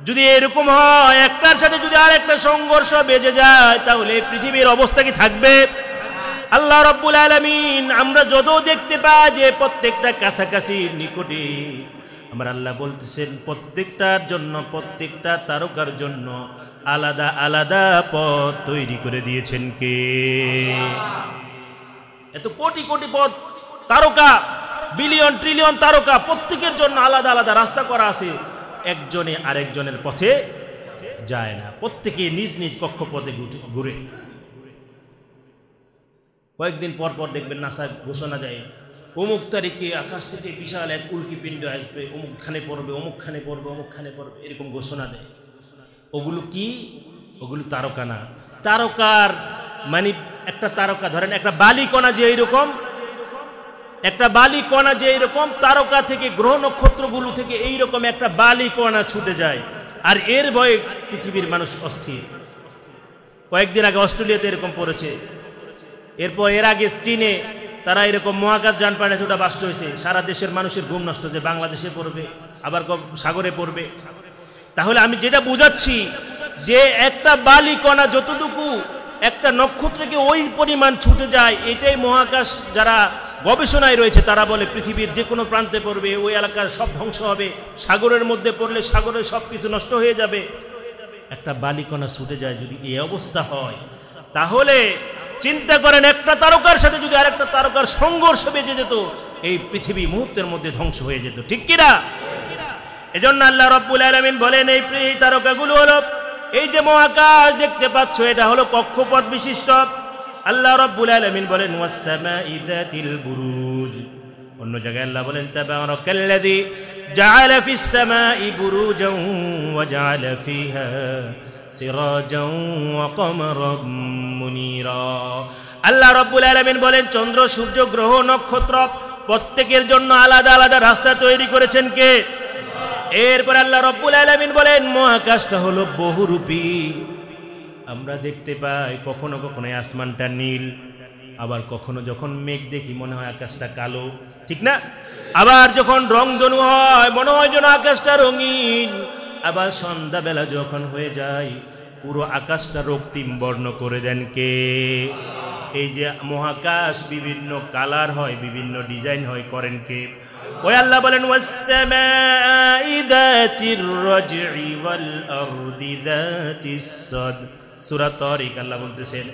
যদি এরকম হয় একটার সাথে যদি আর একটা সংঘর্ষ বেজে যায় তাহলে পৃথিবীর অবস্থা কি থাকবে আল্লাহ রব্বুল আলমিন আমরা যত দেখতে পাই যে প্রত্যেকটা কাছাকাছি নিকটে আমার আল্লাহ বলতেছেন প্রত্যেকটার জন্য প্রত্যেকটা তারকার জন্য আলাদা আলাদা পথ তৈরি করে দিয়েছেন কে এত কোটি কোটি পথ তারকা বিলিয়ন ট্রিলিয়ন তারকা প্রত্যেকের জন্য আলাদা আলাদা রাস্তা করা আছে একজনে আরেকজনের পথে যায় না প্রত্যেকে নিজ নিজ কক্ষপথে ঘুরে কয়েকদিন পর পর দেখবেন নাসা ঘোষণা দেয় অমুক তারিখে আকাশ থেকে বিশাল এক পিণ্ড আসবে অমুকখানে পড়বে অমুকখানে পড়বে অমুকখানে পড়বে এরকম ঘোষণা দেয় ওগুলো কি ওগুলো তারকা না তারকার মানে একটা তারকা ধরেন একটা বালিকণা যে এইরকম একটা বালি কণা যে এইরকম তারকা থেকে গ্রহ নক্ষত্রগুলো থেকে এইরকম একটা বালি কণা ছুটে যায় আর এর ভয়ে পৃথিবীর মানুষ অস্থির কয়েকদিন আগে অস্ট্রেলিয়াতে এরকম পড়েছে এরপর এর আগে চীনে তারা এরকম মহাকাশ যান পাঠাচ্ছে ওটা বাস্ট হয়েছে সারা দেশের মানুষের ঘুম নষ্ট যে বাংলাদেশে পড়বে আবার সাগরে পড়বে তাহলে আমি যেটা বোঝাচ্ছি যে একটা বালি কণা যতটুকু একটা নক্ষত্রকে ওই পরিমাণ ছুটে যায় এটাই মহাকাশ যারা গবেষণায় রয়েছে তারা বলে পৃথিবীর যে কোনো প্রান্তে পড়বে ওই এলাকার সব ধ্বংস হবে সাগরের মধ্যে পড়লে সাগরের সব কিছু নষ্ট হয়ে যাবে একটা বালিকণা ছুটে যায় যদি এই অবস্থা হয় তাহলে চিন্তা করেন একটা তারকার সাথে যদি আরেকটা তারকার সংঘর্ষ বেজে যেত এই পৃথিবী মুহূর্তের মধ্যে ধ্বংস হয়ে যেত ঠিক কিনা এজন্য আল্লাহ রব্বুল আলমিন বলেন এই তারকাগুলো হলো এই যে মহাকাশ দেখতে পাচ্ছ এটা হলো কক্ষপথ বিশিষ্ট আল্লাহ রব্বুল আলমিন বলেন বুরুজ অন্য জায়গায় আল্লাহ বলেন তাবারাকাল্লাযী জাআলা ফিস সামাই বুরুজাও ওয়া জাআলা ফিহা সিরাজাও ওয়া কমারাম মুনীরা আল্লাহ রাব্বুল আলামিন বলেন চন্দ্র সূর্য গ্রহ নক্ষত্র প্রত্যেকের জন্য আলাদা আলাদা রাস্তা তৈরি করেছেন কে এরপর আল্লাহ রব্বুল আলমিন বলেন মহাকাশটা হলো বহুরূপী আমরা দেখতে পাই কখনো কখনো আসমানটা নীল আবার কখনো যখন মেঘ দেখি মনে হয় আকাশটা কালো ঠিক না আবার যখন রং জনু হয় মনে হয় যেন আকাশটা রঙিন আবার সন্ধ্যাবেলা যখন হয়ে যায় পুরো আকাশটা রক্তিম বর্ণ করে দেন কে এই যে মহাকাশ বিভিন্ন কালার হয় বিভিন্ন ডিজাইন হয় করেন কে ওই আল্লাহ বলেন সুরাতরিক আল্লাহ বলতেছেন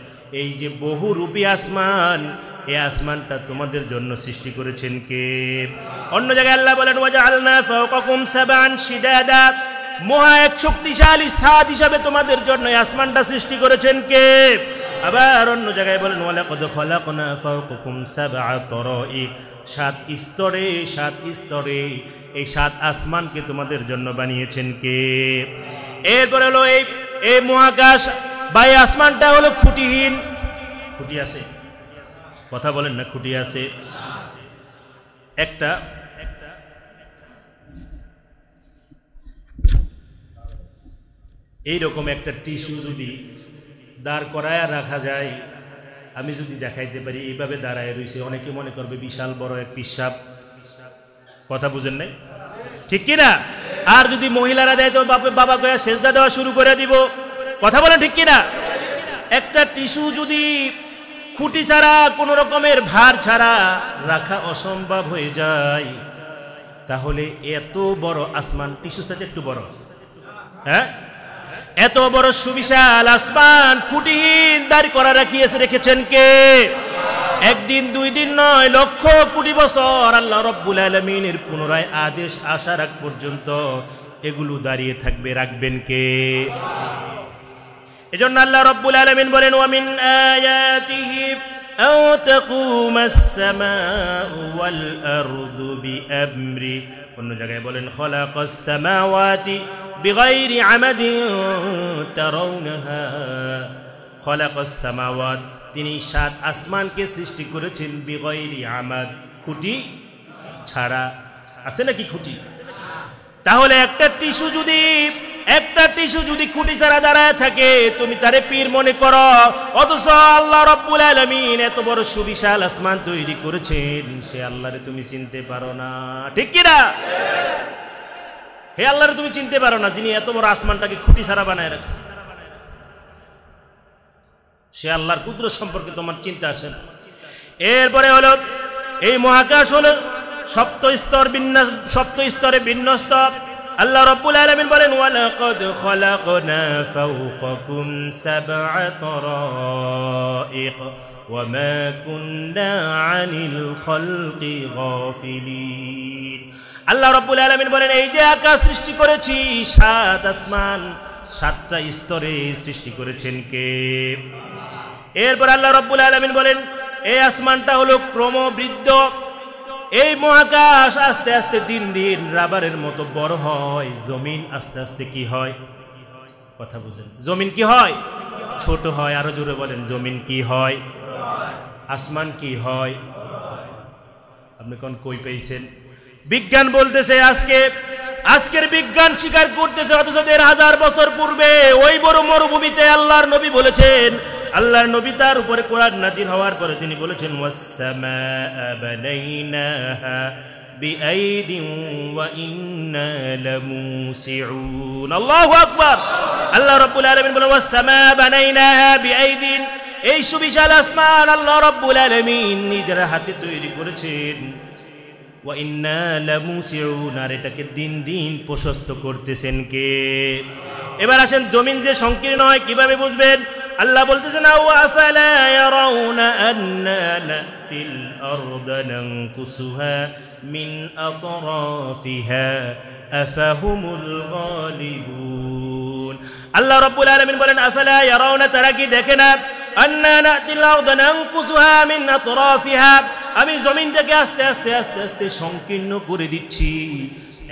এই যে বহু রূপী আসমান এ আসমানটা তোমাদের জন্য সৃষ্টি করেছেন কে অন্য জায়গায় আল্লাহ বলেন ওয়াজা আলনা ফাওকাকুম সাবান সিদাদা মহা এক শক্তিশালী সাদ হিসাবে তোমাদের জন্য আসমানটা সৃষ্টি করেছেন কে আবার অন্য জায়গায় বলেন ওয়ালাকাদ ফালাকনা ফাওকাকুম সাবআ তারাইক সাত স্তরে সাত স্তরে এই সাত আসমানকে তোমাদের জন্য বানিয়েছেন কে এরপরে হলো এই এই মহাকাশ বা এই আসমানটা হলো খুঁটিহীন খুঁটি আছে কথা বলেন না খুঁটি আছে একটা এইরকম একটা টিস্যু যদি দাঁড় করায় রাখা যায় আমি যদি দেখাইতে পারি এইভাবে দাঁড়ায় রয়েছে অনেকে মনে করবে বিশাল বড় এক পিসাব কথা বুঝেন নাই ঠিক কিনা আর যদি মহিলারা দেয় তো বাপে বাবা কয়া সেজদা দেওয়া শুরু করে দিব কথা বলে ঠিক কিনা একটা টিস্যু যদি খুঁটি ছাড়া কোনো রকমের ভার ছাড়া রাখা অসম্ভব হয়ে যায় তাহলে এত বড় আসমান টিস্যু সাথে একটু বড় হ্যাঁ এত বড় সুবিশাল আসমান কুটিহীন দাঁড় করা রাখিয়েছে রেখেছেন কে একদিন দুই দিন নয় লক্ষ কোটি বছর আল্লাহ রব্বুল আলমিনের পুনরায় আদেশ আসার আগ পর্যন্ত এগুলো দাঁড়িয়ে থাকবে রাখবেন কে এজন্য আল্লাহ রব্বুল আলমিন বলেন ওয়ামিন আয়াতিহি أو تقوم السماء والأرض بأمري অন্য জায়গায় বলেন খলাক السماوati بغير عمد ترونها খলাক السماوات তিনি সাত আসমানকে সৃষ্টি করেছেন বিগৈরি আমাদ খুঁটি ছাড়া আছে নাকি খুঁটি তাহলে একটা টিস্যু যদি একটা টিস্যু যদি খুঁটি ছাড়া দাঁড়ায় থাকে তুমি তারে পীর মনে করো অথচ আল্লাহ রব্বুল আলমিন এত বড় সুবিশাল আসমান তৈরি করেছেন সে আল্লাহরে তুমি চিনতে পারো না ঠিক কিনা হে আল্লাহরে তুমি চিনতে পারো না যিনি এত বড় আসমানটাকে খুঁটি ছাড়া বানায় রাখছে সে আল্লাহর কুদরত সম্পর্কে তোমার চিন্তা আছে না এরপরে হলো এই মহাকাশ হলো সপ্ত স্তর বিন্যাস সপ্ত স্তরে বিন্যস্ত আল্লাহ রব্বুল আলমিন বলেন ওয়ালাকদ খলাকনা ফাওকাকুম সাবআ তারাইক وما كنا عن الخلق غافلين আল্লাহ রব্বুল আলমিন বলেন এই যে আকাশ সৃষ্টি করেছি সাত আসমান সাতটা স্তরে সৃষ্টি করেছেন কে এরপর আল্লাহ রব্বুল আলমিন বলেন এই আসমানটা হলো ক্রমবৃদ্ধ এই মহাকাশ আস্তে আস্তে দিন দিন রাবারের মতো বড় হয় জমিন আস্তে আস্তে কি হয় কথা বুঝেন জমিন কি হয় ছোট হয় আরো জোরে বলেন জমিন কি হয় আসমান কি হয় আপনি কোন কই পেয়েছেন বিজ্ঞান বলতেছে আজকে আজকের বিজ্ঞান স্বীকার করতেছে অথচ দেড় হাজার বছর পূর্বে ওই বড় মরুভূমিতে আল্লাহর নবী বলেছেন আল্লাহর নবী তার উপরে কোরআন নাজিল হওয়ার পরে তিনি বলেছেন বিআইদিন আল্লাহ রব্বুল আলমিন বলে ওয়াসামা বানাইনাহা বিআইদিন এই সুবিশাল আসমান আল্লাহ রব্বুল আলমিন নিজের হাতে তৈরি করেছেন ওয়া আর এটাকে দিন দিন প্রশস্ত করতেছেন কে এবার আসেন জমিন যে সংকীর্ণ হয় কিভাবে বুঝবেন الله بلتزنا أفلا يرون أنا نأتي الأرض ننقصها من أطرافها أفهم الغالبون الله رب العالمين بلن أفلا يرون تركي دكنا أنا نأتي الأرض ننقصها من أطرافها أمي زمين دكي أستي أستي أستي أستي شنكي نقر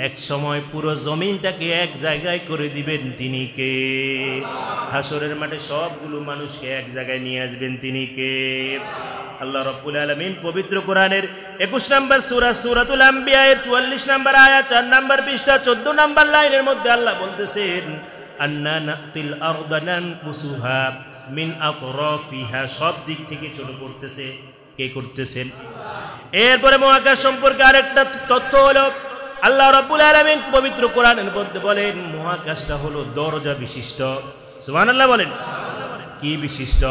এক সময় পুরো জমিনটাকে এক জায়গায় করে দিবেন তিনি কে হাসরের মাঠে সবগুলো মানুষকে এক জায়গায় নিয়ে আসবেন তিনি কে আল্লাহ রব্বুল আলমিন পবিত্র কোরআনের একুশ নম্বর সুরা সুরাতুল আম্বিয়ায়ের চুয়াল্লিশ নম্বর আয়া চার নম্বর পৃষ্ঠা চোদ্দ নম্বর লাইনের মধ্যে আল্লাহ বলতেছেন মিন সব দিক থেকে চলে পড়তেছে কে করতেছেন এরপরে মহাকাশ সম্পর্কে আরেকটা তথ্য হলো আল্লাহ রব্বুল আলমিন পবিত্র কোরআনের মধ্যে বলেন মহাকাশটা হলো দরজা বিশিষ্ট সুহান আল্লাহ বলেন কি বিশিষ্ট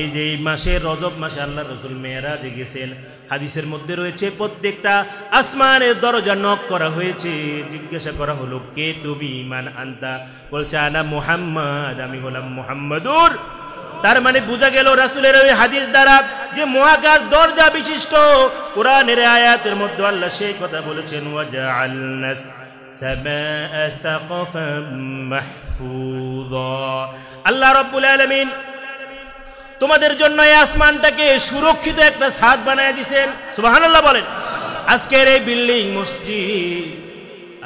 এই যে এই মাসে রজব মাসে আল্লাহ রসুল মেয়েরা গেছেন হাদিসের মধ্যে রয়েছে প্রত্যেকটা আসমানের দরজা নক করা হয়েছে জিজ্ঞাসা করা হলো কে তুমি ইমান আন্তা বলছে আনা মোহাম্মদ আমি হলাম মোহাম্মদুর তার মানে বোঝা গেল রাসুলের ওই হাদিস দ্বারা যে মহাকাশ দরজা বিশিষ্ট কোরআনের আয়াতের মধ্যে আল্লাহ সেই কথা বলেছেন ওয়াজা আল্লাস আল্লাহ রব্বুল আলমিন তোমাদের জন্য এই আসমানটাকে সুরক্ষিত একটা ছাদ বানিয়ে দিছেন সুবাহান্লাহ বলেন আজকের এই বিল্ডিং মসজিদ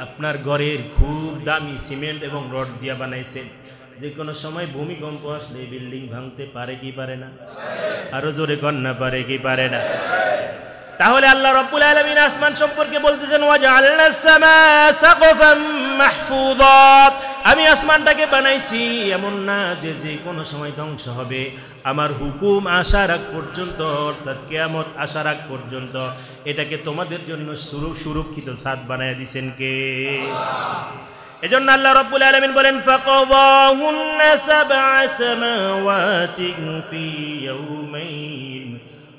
আপনার ঘরের খুব দামি সিমেন্ট এবং রড দিয়া বানাইছেন যে কোনো সময় ভূমিকম্প আসলে বিল্ডিং ভাঙতে পারে কি পারে না আরো জোরে কন্যা পারে কি পারে না তাহলে আল্লাহ রব্বুল আলমিন আসমান সম্পর্কে বলতেছেন আমি আসমানটাকে বানাইছি এমন না যে যে কোনো সময় ধ্বংস হবে আমার হুকুম আসার আগ পর্যন্ত অর্থাৎ কেয়ামত আসার আগ পর্যন্ত এটাকে তোমাদের জন্য সুরক্ষিত ছাদ বানায় দিছেন কে এজন্য আল্লাহ রব্বুল আলমিন বলেন فقضاهن سبع سماوات في يومين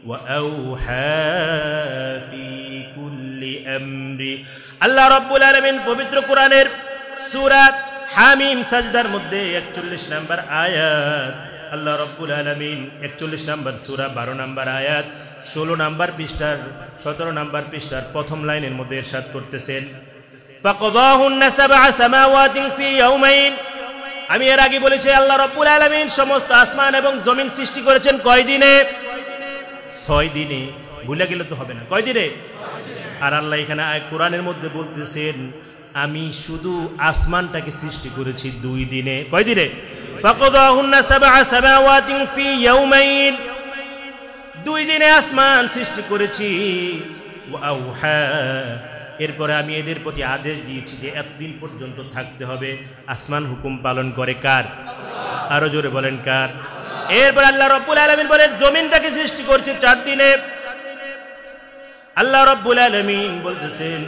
وأوحى في كل أمر আল্লাহ রব্বুল আলমিন পবিত্র কোরআনের সুরাত হামিম সাজদার মধ্যে একচল্লিশ নাম্বার আয়াত আল্লাহ রব্বুল আলমিন একচল্লিশ নাম্বার সুরা বারো নাম্বার আয়াত ষোলো নাম্বার পৃষ্ঠার সতেরো নাম্বার পৃষ্ঠার প্রথম লাইনের মধ্যে এরশাদ করতেছেন আমি এর আগে বলেছি আল্লাহ রাব্বুল আলামিন সমস্ত আসমান এবং জমিন সৃষ্টি করেছেন কয়দিনে ছয় দিনে ভুলে গেলে তো হবে না দিনে আর আল্লাহ এখানে কোরআনের মধ্যে বলতেছেন আমি শুধু আসমানটাকে সৃষ্টি করেছি দুই দিনে কয় দিনে দুই দিনে আসমান সৃষ্টি করেছি এরপরে আমি এদের প্রতি আদেশ দিয়েছি যে এতদিন পর্যন্ত থাকতে হবে আসমান হুকুম পালন করে কার আরো জোরে বলেন কার এরপর আল্লাহ রব্বুল আলমিন বলেন জমিনটাকে সৃষ্টি করছে চার দিনে আল্লাহ রব্বুল আলমিন বলতেছেন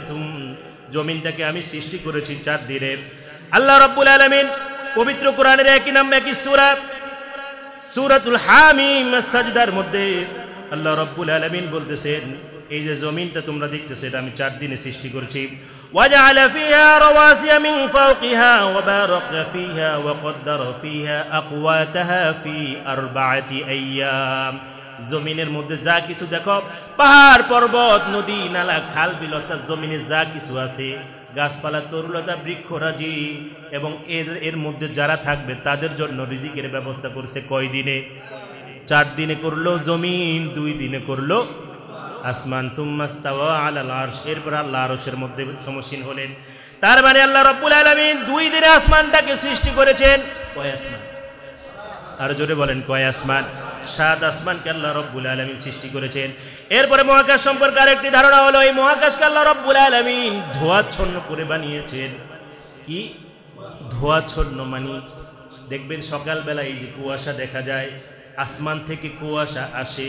জমিনটাকে আমি সৃষ্টি করেছি চার দিনে আল্লাহ রব্বুল আলমিন পবিত্র কোরআনের একই নাম একই সুরা সুরাতুল হামিম সাজদার মধ্যে আল্লাহ রব্বুল আলমিন বলতেছেন এই যে জমিনটা তোমরা দেখতেছো এটা আমি চার দিনে সৃষ্টি করেছি জমিনের মধ্যে যা কিছু দেখো পাহাড় পর্বত নদী নালা খাল বিলতা জমিনে যা কিছু আছে গাছপালা তরুলতা বৃক্ষরাজি এবং এর এর মধ্যে যারা থাকবে তাদের জন্য রিজিকের ব্যবস্থা করছে কয় দিনে চার দিনে করলো জমিন দুই দিনে করলো আসমান এরপর আল্লাহ আরসের মধ্যে সমসীন হলেন তার মানে আল্লাহ রব্বুল আলামিন দুই দিনে আসমানটাকে সৃষ্টি করেছেন কয় আসমান আর জোরে বলেন কয় আসমান সাত আসমানকে আল্লাহ রব্বুল আলমিন সৃষ্টি করেছেন এরপরে মহাকাশ সম্পর্কে আরেকটি ধারণা হলো এই মহাকাশকে আল্লাহ রব্বুল আলমিন ধোয়াচ্ছন্ন করে বানিয়েছেন কি ধোয়াচ্ছন্ন মানি দেখবেন সকালবেলা এই যে কুয়াশা দেখা যায় আসমান থেকে কুয়াশা আসে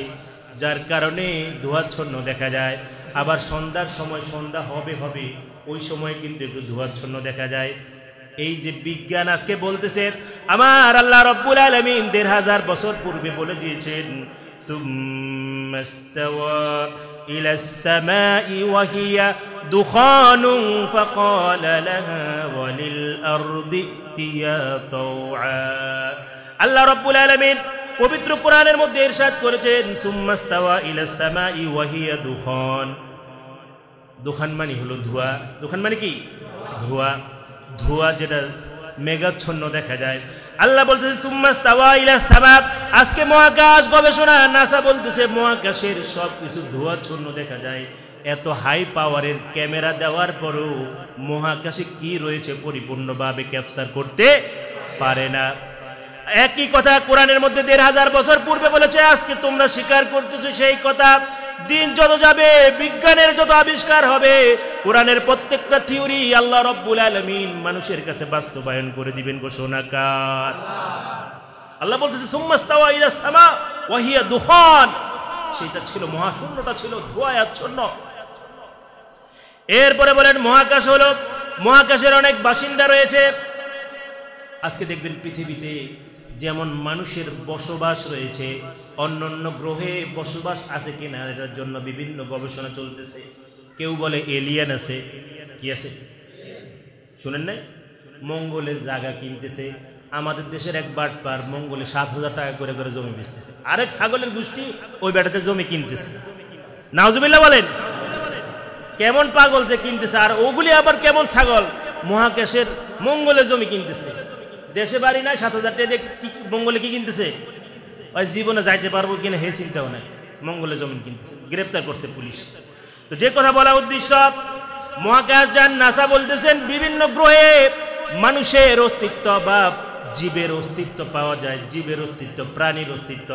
যার কারণে ধোয়াচ্ছন্ন দেখা যায় আবার সন্ধ্যার সময় সন্ধ্যা হবে হবে ওই সময় কিন্তু একটু ধোয়াচ্ছন্ন দেখা যায় এই যে বিজ্ঞান আজকে বলতেছে আমার আল্লাহ রব্বুল আলমিন দেড় হাজার বছর পূর্বে বলে দিয়েছেন আল্লাহ রব্বুল আলমিন পবিত্র কোরআনের মধ্যে এরশাদ করেছেন সুম্মাস্তাওয়া ইলাসামা ই ওয়াহিয়া দুখন দোকান মানে হলো ধোয়া দোকান মানে কি ধোয়া ধোয়া যেটা মেঘাচ্ছন্ন দেখা যায় আল্লাহ বলতেছে আজকে মহাকাশ গবেষণা নাসা বলতেছে মহাকাশের সব কিছু ধোয়াচ্ছন্ন দেখা যায় এত হাই পাওয়ারের ক্যামেরা দেওয়ার পরেও মহাকাশে কি রয়েছে পরিপূর্ণভাবে ক্যাপচার করতে পারে না একই কথা কোরআনের মধ্যে দেড় হাজার বছর পূর্বে বলেছে আজকে তোমরা স্বীকার করতেছো সেই কথা দিন যত যাবে বিজ্ঞানের যত আবিষ্কার হবে কোরআনের প্রত্যেকটা থিওরি আল্লাহ রব্বুল আলমিন মানুষের কাছে বাস্তবায়ন করে দিবেন ঘোষণাকার আল্লাহ বলতেছে সুম্মাস্তাওয়া ওয়াহিয়া সেটা ছিল মহাশূন্যটা ছিল ধোয়া আচ্ছন্ন এরপরে বলেন মহাকাশ হলো মহাকাশের অনেক বাসিন্দা রয়েছে আজকে দেখবেন পৃথিবীতে যেমন মানুষের বসবাস রয়েছে অন্য অন্য গ্রহে বসবাস আছে কিনা এটার জন্য বিভিন্ন গবেষণা চলতেছে কেউ বলে এলিয়ান আছে কি আছে শুনেন নাই মঙ্গলের জায়গা কিনতেছে আমাদের দেশের এক বাটপার মঙ্গলে সাত হাজার টাকা করে করে জমি বেচতেছে আরেক ছাগলের গোষ্ঠী ওই বেটাতে জমি কিনতেছে নাজুবিল্লা বলেন কেমন পাগল যে কিনতেছে আর ওগুলি আবার কেমন ছাগল মহাকাশের মঙ্গলে জমি কিনতেছে দেশে বাড়ি নাই সাত হাজার মঙ্গলে কি কিনতেছে ওই জীবনে যাইতে পারবো কিনা হে চিন্তাও নাই মঙ্গলে জমিন কিনতেছে গ্রেপ্তার করছে পুলিশ তো যে কথা বলা উদ্দেশ্য মহাকাশ যান নাসা বলতেছেন বিভিন্ন গ্রহে মানুষের অস্তিত্ব বা জীবের অস্তিত্ব পাওয়া যায় জীবের অস্তিত্ব প্রাণীর অস্তিত্ব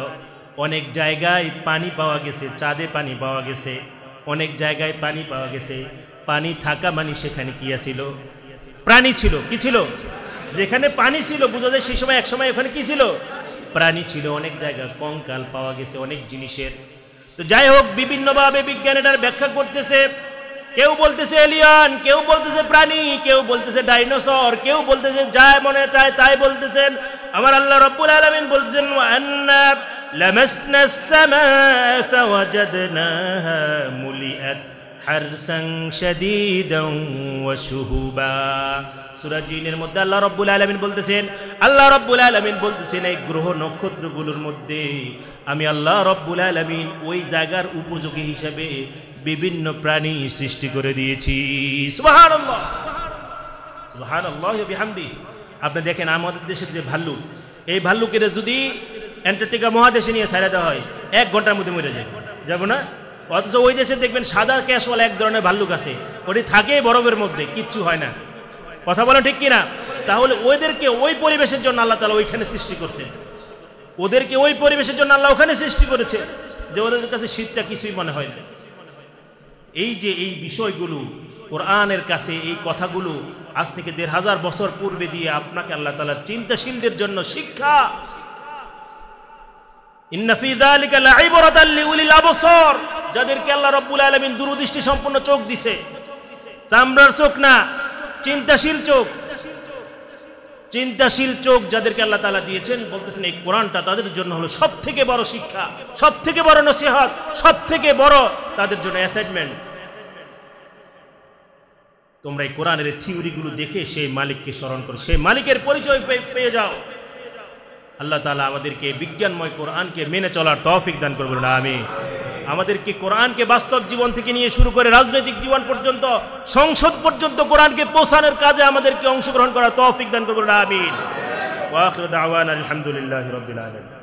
অনেক জায়গায় পানি পাওয়া গেছে চাঁদে পানি পাওয়া গেছে অনেক জায়গায় পানি পাওয়া গেছে পানি থাকা মানে সেখানে কি ছিল প্রাণী ছিল কি ছিল যেখানে পানি ছিল বুঝা যায় সেই সময় একসময় ওখানে কি ছিল প্রাণী ছিল অনেক জায়গা কঙ্কাল পাওয়া গেছে অনেক জিনিসের তো যাই হোক বিভিন্নভাবে বিজ্ঞান এটার ব্যাখ্যা করতেছে কেউ বলতেছে এলিয়ান কেউ বলতেছে প্রাণী কেউ বলতেছে ডাইনোসর কেউ বলতেছে যা মনে চায় তাই বলতেছেন আমার আল্লাহ রব্বুল আলমিন বলছেন لمسنا السماء فوجدناها ملئت حرسا شديدا وشهبا সুরা জিনের মধ্যে আল্লাহ রব্বুল আলমিন বলতেছেন আল্লাহ রব্বুল আলমিন বলতেছেন এই গ্রহ নক্ষত্রগুলোর মধ্যে আমি আল্লাহ রব্বুল আলমিন ওই জায়গার উপযোগী হিসাবে বিভিন্ন প্রাণী সৃষ্টি করে দিয়েছি আপনি দেখেন আমাদের দেশের যে ভাল্লুক এই ভাল্লুকের যদি অ্যান্টার্কটিকা মহাদেশে নিয়ে ছাড়া দেওয়া হয় এক ঘন্টার মধ্যে মরে যায় যাবো না অথচ ওই দেশে দেখবেন সাদা ক্যাশওয়ালা এক ধরনের ভাল্লুক আছে ওটি থাকে বরফের মধ্যে কিচ্ছু হয় না কথা বলেন ঠিক কিনা তাহলে ওদেরকে ওই পরিবেশের জন্য আল্লাহ তালা ওইখানে সৃষ্টি করছে ওদেরকে ওই পরিবেশের জন্য আল্লাহ ওখানে সৃষ্টি করেছে যে ওদের কাছে শীতটা কিছুই মনে হয় না এই যে এই বিষয়গুলো কোরআনের কাছে এই কথাগুলো আজ থেকে দেড় হাজার বছর পূর্বে দিয়ে আপনাকে আল্লাহ তালা চিন্তাশীলদের জন্য শিক্ষা যাদেরকে আল্লাহ রব্বুল আলমিন দূরদৃষ্টি সম্পন্ন চোখ দিছে চামড়ার চোখ না চিন্তাশীল চোখ চিন্তাশীল চোখ যাদেরকে আল্লাহ তালা দিয়েছেন বলতেছেন এই কোরআনটা তাদের জন্য হলো সব থেকে বড় শিক্ষা সব থেকে বড় নসিহত সব থেকে বড় তাদের জন্য অ্যাসাইনমেন্ট তোমরা এই কোরআনের থিওরিগুলো দেখে সেই মালিককে স্মরণ করো সেই মালিকের পরিচয় পেয়ে যাও আল্লাহ তালা আমাদেরকে বিজ্ঞানময় কোরআনকে মেনে চলার তফিক দান করবেন আমি আমাদেরকে কোরআনকে বাস্তব জীবন থেকে নিয়ে শুরু করে রাজনৈতিক জীবন পর্যন্ত সংসদ পর্যন্ত কোরআনকে পৌঁছানোর কাজে আমাদেরকে অংশগ্রহণ করা তৌফিক দান করবো আমিন আলহামদুলিল্লাহ